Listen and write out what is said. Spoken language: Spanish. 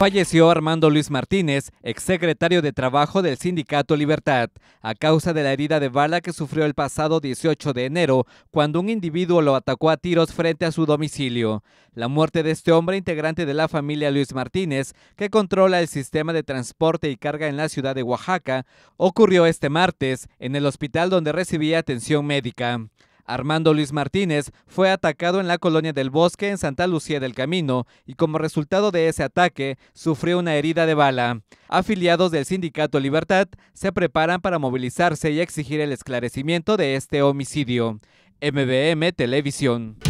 Falleció Armando Luis Martínez, exsecretario de Trabajo del Sindicato Libertad, a causa de la herida de bala que sufrió el pasado 18 de enero, cuando un individuo lo atacó a tiros frente a su domicilio. La muerte de este hombre, integrante de la familia Luis Martínez, que controla el sistema de transporte y carga en la ciudad de Oaxaca, ocurrió este martes en el hospital donde recibía atención médica. Armando Luis Martínez fue atacado en la colonia del Bosque en Santa Lucía del Camino y como resultado de ese ataque sufrió una herida de bala. Afiliados del sindicato Libertad se preparan para movilizarse y exigir el esclarecimiento de este homicidio. MBM Televisión.